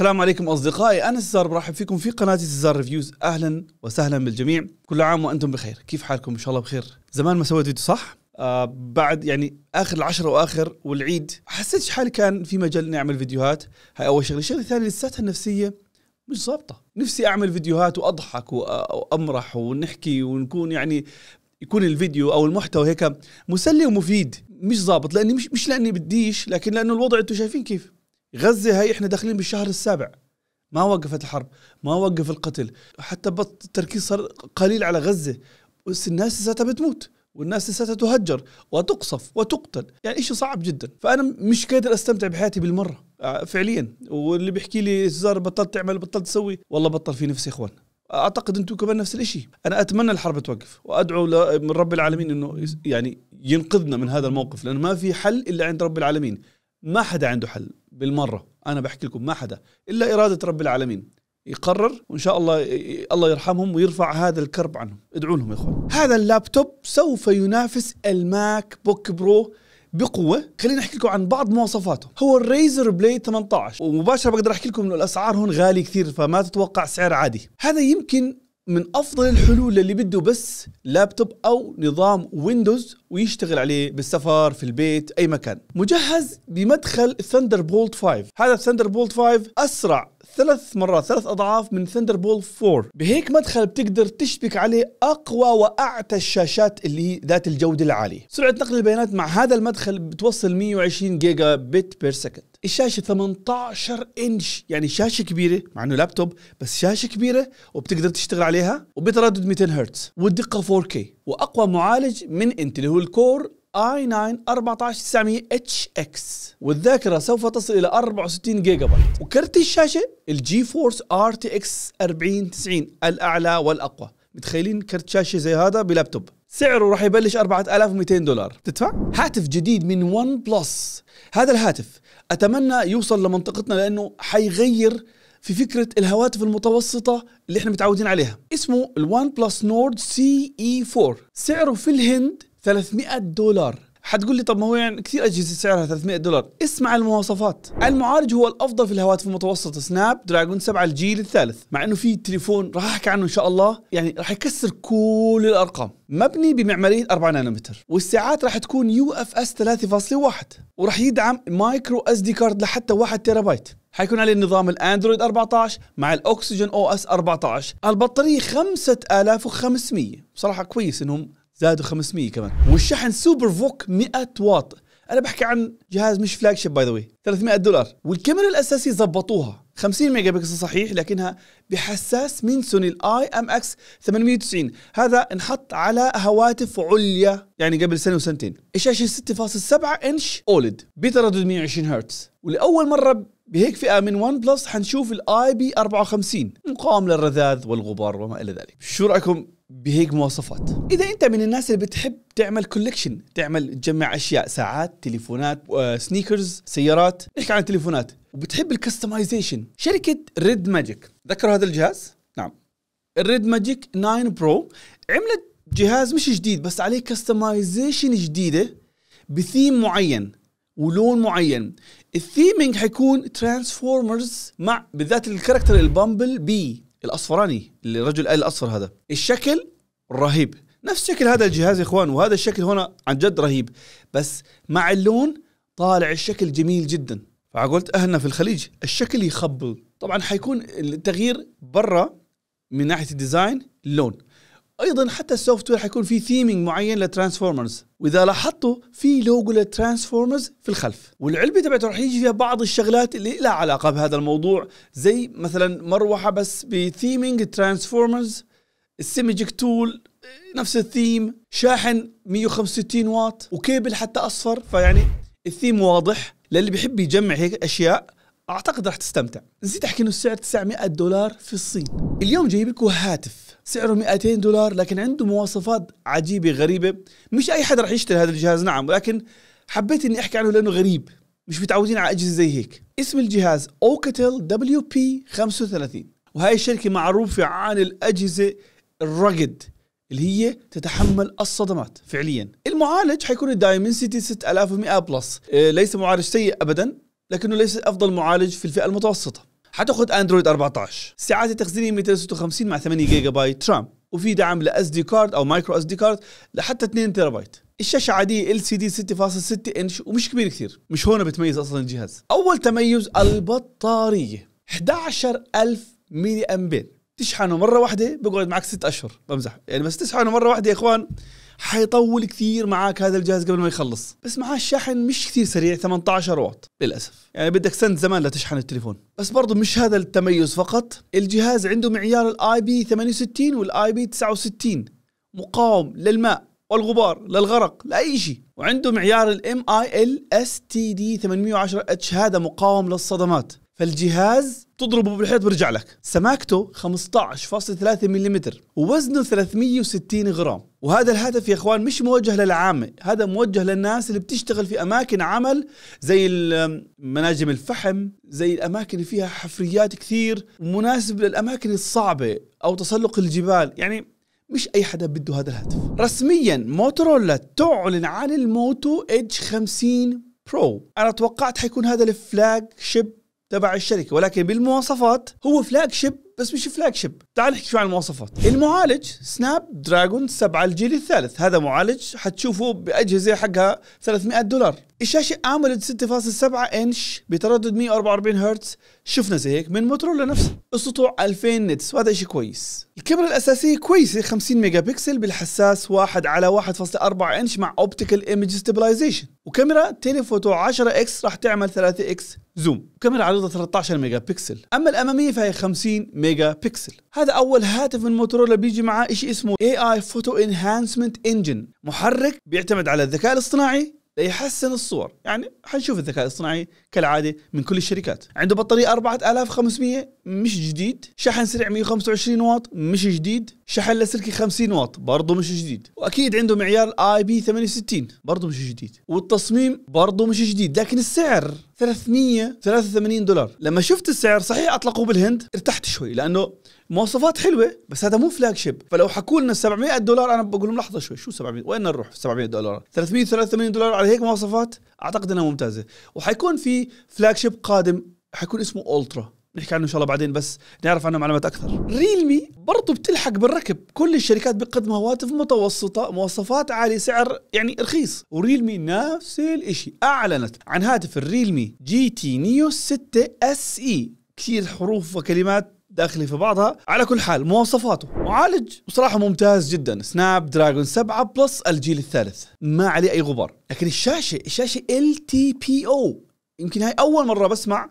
السلام عليكم اصدقائي انا سزار برحب فيكم في قناه سزار ريفيوز اهلا وسهلا بالجميع كل عام وانتم بخير كيف حالكم ان شاء الله بخير زمان ما سويت فيديو صح آه بعد يعني اخر العشرة واخر والعيد حسيت حالي كان في مجال اني اعمل فيديوهات هاي اول شغله الشغله الثانيه لساتها النفسيه مش ظابطه نفسي اعمل فيديوهات واضحك وامرح ونحكي ونكون يعني يكون الفيديو او المحتوى هيك مسلي ومفيد مش ظابط لاني مش مش لاني بديش لكن لانه الوضع انتم شايفين كيف غزه هاي احنا داخلين بالشهر السابع ما وقفت الحرب ما وقف القتل حتى بط التركيز صار قليل على غزه بس الناس لساتها بتموت والناس لساتها تهجر وتقصف وتقتل يعني إشي صعب جدا فانا مش قادر استمتع بحياتي بالمره آه، فعليا واللي بيحكي لي زار بطلت تعمل بطلت تسوي والله بطل في نفسي اخوان اعتقد انتم كمان نفس الشيء انا اتمنى الحرب توقف وادعو من رب العالمين انه يعني ينقذنا من هذا الموقف لانه ما في حل الا عند رب العالمين ما حدا عنده حل بالمره انا بحكي لكم ما حدا الا اراده رب العالمين يقرر وان شاء الله الله يرحمهم ويرفع هذا الكرب عنهم ادعوا لهم يا اخوان هذا اللابتوب سوف ينافس الماك بوك برو بقوه خليني احكي لكم عن بعض مواصفاته هو الريزر بلاي 18 ومباشره بقدر احكي لكم انه الاسعار هون غالي كثير فما تتوقع سعر عادي هذا يمكن من افضل الحلول اللي بده بس لابتوب او نظام ويندوز ويشتغل عليه بالسفر في البيت اي مكان مجهز بمدخل ثندر بولت 5 هذا الثندر بولت 5 اسرع ثلاث مرات ثلاث أضعاف من ثندر بول 4 بهيك مدخل بتقدر تشبك عليه أقوى وأعتى الشاشات اللي ذات الجودة العالية سرعة نقل البيانات مع هذا المدخل بتوصل 120 جيجا بت بير سكند الشاشة 18 انش يعني شاشة كبيرة مع انه لابتوب بس شاشة كبيرة وبتقدر تشتغل عليها وبتردد 200 هرتز والدقة 4K واقوى معالج من انت اللي هو الكور i9-14900HX والذاكرة سوف تصل إلى 64 جيجا بايت وكرت الشاشة الجي فورس RTX 4090 الأعلى والأقوى متخيلين كرت شاشة زي هذا بلابتوب سعره راح يبلش 4200 دولار تدفع هاتف جديد من ون بلس هذا الهاتف أتمنى يوصل لمنطقتنا لأنه حيغير في فكرة الهواتف المتوسطة اللي احنا متعودين عليها اسمه الوان بلس نورد سي اي 4 سعره في الهند 300 دولار حتقول لي طب ما هو يعني كثير اجهزه سعرها 300 دولار اسمع المواصفات المعالج هو الافضل في الهواتف المتوسطه سناب دراجون 7 الجيل الثالث مع انه في تليفون راح احكي عنه ان شاء الله يعني راح يكسر كل الارقام مبني بمعماريه 4 نانومتر والساعات راح تكون يو اف اس 3.1 وراح يدعم مايكرو اس دي كارد لحتى 1 تيرا بايت حيكون عليه نظام الاندرويد 14 مع الاكسجين او اس 14 البطاريه 5500 بصراحه كويس انهم زادوا 500 كمان والشحن سوبر فوك 100 واط انا بحكي عن جهاز مش فلاج شيب باي ذا وي 300 دولار والكاميرا الاساسيه زبطوها 50 ميجا بكسل صحيح لكنها بحساس من سوني الاي ام اكس 890 هذا انحط على هواتف عليا يعني قبل سنه وسنتين الشاشه 6.7 انش اولد بتردد 120 هرتز ولاول مره بهيك فئه من ون بلس حنشوف الاي بي 54 مقاوم للرذاذ والغبار وما الى ذلك شو رايكم بهيك مواصفات اذا انت من الناس اللي بتحب تعمل كوليكشن تعمل تجمع اشياء ساعات تليفونات سنيكرز آه، سيارات نحكي عن التليفونات وبتحب الكستمايزيشن شركه ريد ماجيك ذكروا هذا الجهاز نعم الريد ماجيك 9 برو عملت جهاز مش جديد بس عليه كستمايزيشن جديده بثيم معين ولون معين الثيمينج حيكون ترانسفورمرز مع بالذات الكاركتر البامبل بي الاصفراني اللي الرجل الاصفر هذا الشكل رهيب نفس شكل هذا الجهاز يا اخوان وهذا الشكل هنا عن جد رهيب بس مع اللون طالع الشكل جميل جدا فقلت اهلنا في الخليج الشكل يخبل طبعا حيكون التغيير برا من ناحيه الديزاين اللون ايضا حتى السوفت وير حيكون في ثيمينج معين للترانسفورمرز واذا لاحظتوا في لوجو للترانسفورمرز في الخلف والعلبه تبعته راح يجي فيها بعض الشغلات اللي لها علاقه بهذا الموضوع زي مثلا مروحه بس بثيمينج ترانسفورمرز السيمجيك تول نفس الثيم شاحن 165 واط وكيبل حتى اصفر فيعني الثيم واضح للي بيحب يجمع هيك اشياء اعتقد راح تستمتع نسيت احكي انه السعر 900 دولار في الصين اليوم جايب لكم هاتف سعره 200 دولار لكن عنده مواصفات عجيبه غريبه مش اي حد راح يشتري هذا الجهاز نعم ولكن حبيت اني احكي عنه لانه غريب مش متعودين على اجهزه زي هيك اسم الجهاز اوكتل دبليو بي 35 وهي الشركه معروفه عن الاجهزه الرقد اللي هي تتحمل الصدمات فعليا المعالج حيكون الدايمنسيتي 6100 بلس آه، ليس معالج سيء ابدا لكنه ليس أفضل معالج في الفئة المتوسطة حتاخذ أندرويد 14 سعة تخزينية 256 مع 8 جيجا بايت رام وفي دعم لاس دي كارد او مايكرو اس دي كارد لحتى 2 تيرا بايت الشاشة عادية ال سي دي 6.6 انش ومش كبير كثير مش هون بتميز اصلا الجهاز اول تميز البطارية 11000 ملي امبير تشحنه مرة واحدة بقعد معك 6 اشهر بمزح يعني بس تشحنه مرة واحدة يا اخوان حيطول كثير معاك هذا الجهاز قبل ما يخلص بس معاه الشحن مش كثير سريع 18 واط للاسف يعني بدك سنة زمان لتشحن التليفون بس برضه مش هذا التميز فقط الجهاز عنده معيار الاي بي 68 والاي بي 69 مقاوم للماء والغبار للغرق لاي شيء وعنده معيار الام اي ال اس تي دي 810 اتش هذا مقاوم للصدمات فالجهاز تضربه بالحيط برجع لك سماكته 15.3 ملم ووزنه 360 غرام وهذا الهاتف يا اخوان مش موجه للعامة هذا موجه للناس اللي بتشتغل في اماكن عمل زي مناجم الفحم زي الاماكن اللي فيها حفريات كثير مناسب للاماكن الصعبة او تسلق الجبال يعني مش اي حدا بده هذا الهاتف رسميا موتورولا تعلن عن الموتو ايدج 50 برو انا توقعت حيكون هذا الفلاج شيب تبع الشركه ولكن بالمواصفات هو فلاج شيب بس مش فلاج شيب تعال نحكي شو عن المواصفات المعالج سناب دراجون 7 الجيل الثالث هذا معالج حتشوفه باجهزه حقها 300 دولار الشاشه عملت 6.7 انش بتردد 144 هرتز شفنا زي هيك من موتورولا نفسه السطوع 2000 نتس وهذا شيء كويس الكاميرا الاساسيه كويسه 50 ميجا بكسل بالحساس 1 على 1.4 انش مع اوبتيكال ايمج ستابلايزيشن وكاميرا تيليفوتو 10 اكس راح تعمل 3 اكس زوم وكاميرا عرضها 13 ميجا بكسل اما الاماميه فهي 50 ميجا بكسل هذا اول هاتف من موتورولا بيجي معاه شيء اسمه اي اي فوتو انهانسمنت انجن محرك بيعتمد على الذكاء الاصطناعي ليحسن الصور يعني حنشوف الذكاء الاصطناعي كالعادة من كل الشركات عنده بطارية 4500 مش جديد شحن سريع 125 واط مش جديد شحن لاسلكي 50 واط برضه مش جديد واكيد عنده معيار اي بي 68 برضه مش جديد والتصميم برضه مش جديد لكن السعر 383 دولار لما شفت السعر صحيح اطلقوه بالهند ارتحت شوي لانه مواصفات حلوه بس هذا مو فلاج شيب فلو حكوا لنا 700 دولار انا بقول لهم لحظه شوي شو 700 وين نروح 700 دولار 383 دولار على هيك مواصفات اعتقد انها ممتازه وحيكون في فلاج شيب قادم حيكون اسمه الترا نحكي عنه ان شاء الله بعدين بس نعرف عنه معلومات اكثر ريلمي برضو بتلحق بالركب كل الشركات بتقدم هواتف متوسطه مواصفات عاليه سعر يعني رخيص وريلمي نفس الشيء اعلنت عن هاتف الريلمي جي تي نيو 6 اس اي كثير حروف وكلمات داخله في بعضها على كل حال مواصفاته معالج بصراحه ممتاز جدا سناب دراجون 7 بلس الجيل الثالث ما عليه اي غبار لكن الشاشه الشاشه ال تي بي او يمكن هاي اول مره بسمع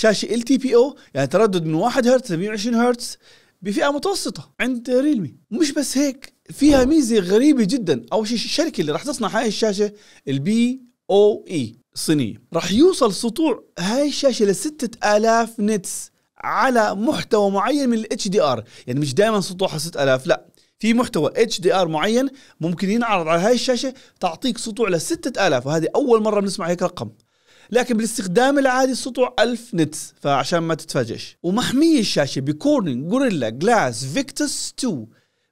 شاشه ال تي بي او يعني تردد من 1 هرتز ل 120 هرتز بفئه متوسطه عند ريلمي مش بس هيك فيها ميزه غريبه جدا اول شيء الشركه اللي راح تصنع هاي الشاشه البي او اي الصينيه راح يوصل سطوع هاي الشاشه ل 6000 نتس على محتوى معين من الاتش دي ار يعني مش دائما سطوعها 6000 لا في محتوى اتش دي ار معين ممكن ينعرض على هاي الشاشه تعطيك سطوع ل 6000 وهذه اول مره بنسمع هيك رقم لكن بالاستخدام العادي سطوع 1000 نتس فعشان ما تتفاجئش ومحمية الشاشة بكورنينج غوريلا جلاس فيكتس 2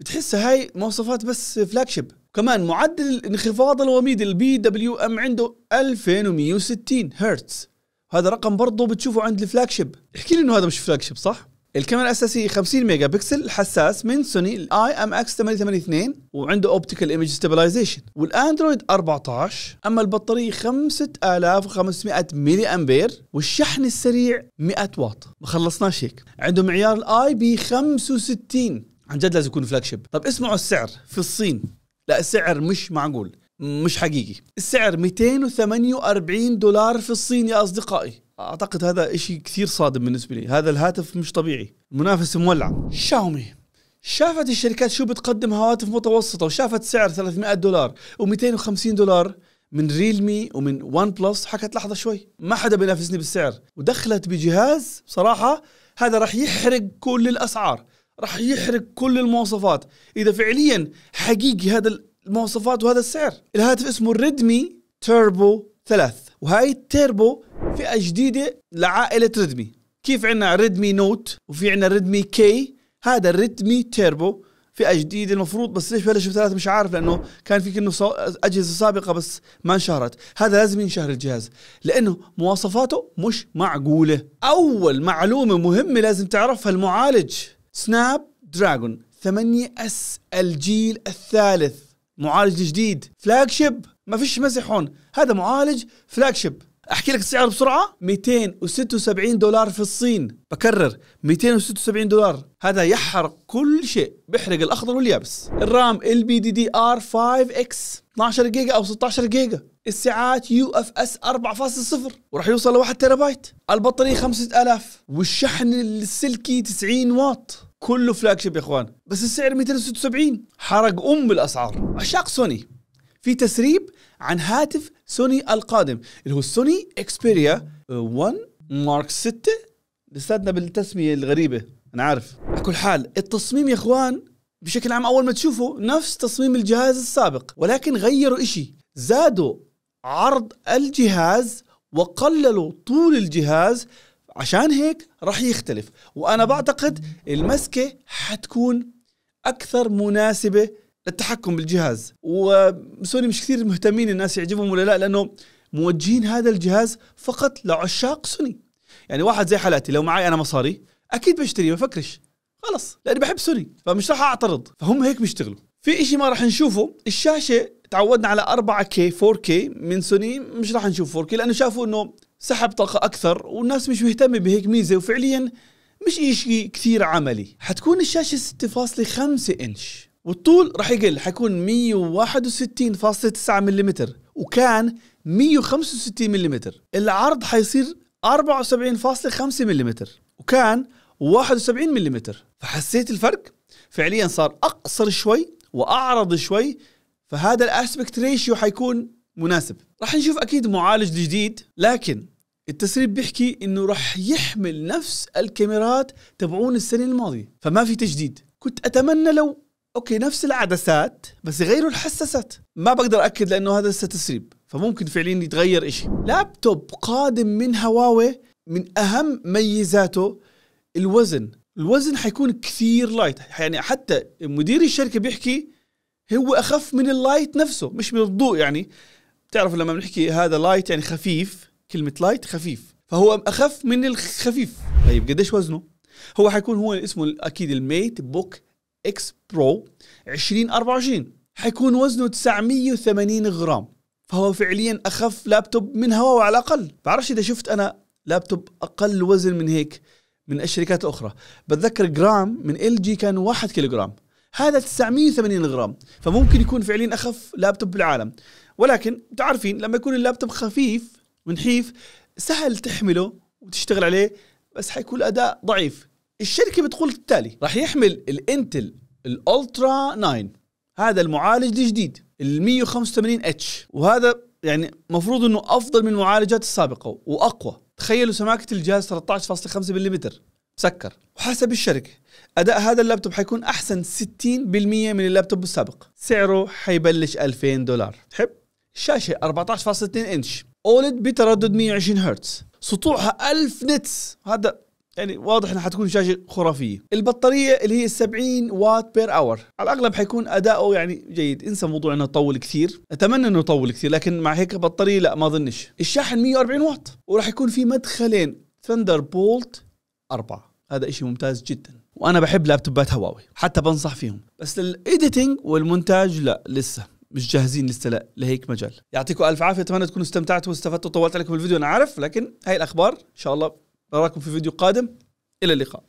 بتحس هاي مواصفات بس فلاج شيب كمان معدل الانخفاض الوميد البي دبليو ام عنده 2160 هرتز هذا رقم برضه بتشوفه عند الفلاج شيب احكي لي انه هذا مش فلاج شيب صح الكاميرا الاساسيه 50 ميجا بكسل الحساس من سوني الاي ام اكس 882 وعنده اوبتيكال ايمج ستابلايزيشن والاندرويد 14 اما البطاريه 5500 ملي امبير والشحن السريع 100 واط ما خلصناش هيك عنده معيار الاي بي 65 عن جد لازم يكون فلاج شيب طب اسمعوا السعر في الصين لا السعر مش معقول مش حقيقي السعر 248 دولار في الصين يا اصدقائي اعتقد هذا شيء كثير صادم بالنسبه لي هذا الهاتف مش طبيعي منافس مولعه شاومي شافت الشركات شو بتقدم هواتف متوسطه وشافت سعر 300 دولار و250 دولار من ريلمي ومن ون بلس حكت لحظه شوي ما حدا بينافسني بالسعر ودخلت بجهاز بصراحه هذا راح يحرق كل الاسعار راح يحرق كل المواصفات اذا فعليا حقيقي هذا المواصفات وهذا السعر الهاتف اسمه ريدمي تيربو 3 وهاي التيربو فئه جديده لعائله ريدمي كيف عندنا ريدمي نوت وفي عندنا ريدمي كي هذا ريدمي تيربو فئه جديده المفروض بس ليش بلشوا ثلاثة مش عارف لانه كان في كأنه اجهزه سابقه بس ما انشهرت هذا لازم ينشهر الجهاز لانه مواصفاته مش معقوله اول معلومه مهمه لازم تعرفها المعالج سناب دراجون 8 اس الجيل الثالث معالج جديد فلاج شيب ما فيش مزح هون هذا معالج فلاج شيب احكي لك السعر بسرعه 276 دولار في الصين بكرر 276 دولار هذا يحرق كل شيء بيحرق الاخضر واليابس الرام ال بي دي دي ار 5 اكس 12 جيجا او 16 جيجا الساعات يو اف اس 4.0 وراح يوصل ل 1 تيرا بايت البطاريه 5000 والشحن السلكي 90 واط كله فلاج شيب يا اخوان بس السعر 276 حرق ام الاسعار عشاق سوني في تسريب عن هاتف سوني القادم اللي هو السوني اكسبيريا 1 آه، مارك 6 لساتنا بالتسميه الغريبه انا عارف على كل حال التصميم يا اخوان بشكل عام اول ما تشوفه نفس تصميم الجهاز السابق ولكن غيروا إشي زادوا عرض الجهاز وقللوا طول الجهاز عشان هيك راح يختلف وانا بعتقد المسكه حتكون اكثر مناسبه التحكم بالجهاز وسوني مش كثير مهتمين الناس يعجبهم ولا لا لانه موجهين هذا الجهاز فقط لعشاق سوني يعني واحد زي حالاتي لو معي انا مصاري اكيد بشتري ما بفكرش خلص لاني بحب سوني فمش راح اعترض فهم هيك بيشتغلوا في اشي ما راح نشوفه الشاشه تعودنا على 4K 4K من سوني مش راح نشوف 4K لانه شافوا انه سحب طاقه اكثر والناس مش مهتمه بهيك ميزه وفعليا مش إشي كثير عملي حتكون الشاشه 6.5 انش والطول راح يقل حيكون 161.9 ملم وكان 165 ملم العرض حيصير 74.5 ملم وكان 71 ملم فحسيت الفرق فعليا صار اقصر شوي واعرض شوي فهذا الاسبكت ريشيو حيكون مناسب راح نشوف اكيد معالج جديد لكن التسريب بيحكي انه راح يحمل نفس الكاميرات تبعون السنه الماضيه فما في تجديد كنت اتمنى لو اوكي نفس العدسات بس يغيروا الحساسات ما بقدر اكد لانه هذا لسه تسريب فممكن فعليا يتغير إشي لابتوب قادم من هواوي من اهم ميزاته الوزن الوزن حيكون كثير لايت يعني حتى مدير الشركه بيحكي هو اخف من اللايت نفسه مش من الضوء يعني بتعرف لما بنحكي هذا لايت يعني خفيف كلمه لايت خفيف فهو اخف من الخفيف طيب قديش وزنه هو حيكون هو اسمه اكيد الميت بوك اكس برو 2024 حيكون وزنه 980 غرام فهو فعليا اخف لابتوب من هواوي على الاقل بعرفش اذا شفت انا لابتوب اقل وزن من هيك من الشركات الاخرى بتذكر جرام من ال جي كان 1 كيلوغرام هذا 980 غرام فممكن يكون فعليا اخف لابتوب بالعالم ولكن تعرفين لما يكون اللابتوب خفيف ونحيف سهل تحمله وتشتغل عليه بس حيكون الاداء ضعيف الشركه بتقول التالي راح يحمل الانتل الالترا 9 هذا المعالج الجديد ال 185 اتش وهذا يعني مفروض انه افضل من المعالجات السابقه واقوى تخيلوا سماكه الجهاز 13.5 ملم سكر وحسب الشركه اداء هذا اللابتوب حيكون احسن 60% من اللابتوب السابق سعره حيبلش 2000 دولار تحب الشاشه 14.2 انش اولد بتردد 120 هرتز سطوعها 1000 نتس هذا يعني واضح انها حتكون شاشه خرافيه البطاريه اللي هي 70 وات بير اور على الاغلب حيكون اداؤه يعني جيد انسى موضوع انه يطول كثير اتمنى انه يطول كثير لكن مع هيك بطاريه لا ما اظنش الشاحن 140 وات وراح يكون في مدخلين ثندر بولت 4 هذا شيء ممتاز جدا وانا بحب لابتوبات هواوي حتى بنصح فيهم بس للايديتنج والمونتاج لا لسه مش جاهزين لسه لا لهيك مجال يعطيكم الف عافيه اتمنى تكونوا استمتعتوا واستفدتوا طولت عليكم الفيديو انا عارف لكن هاي الاخبار ان شاء الله نراكم في فيديو قادم الى اللقاء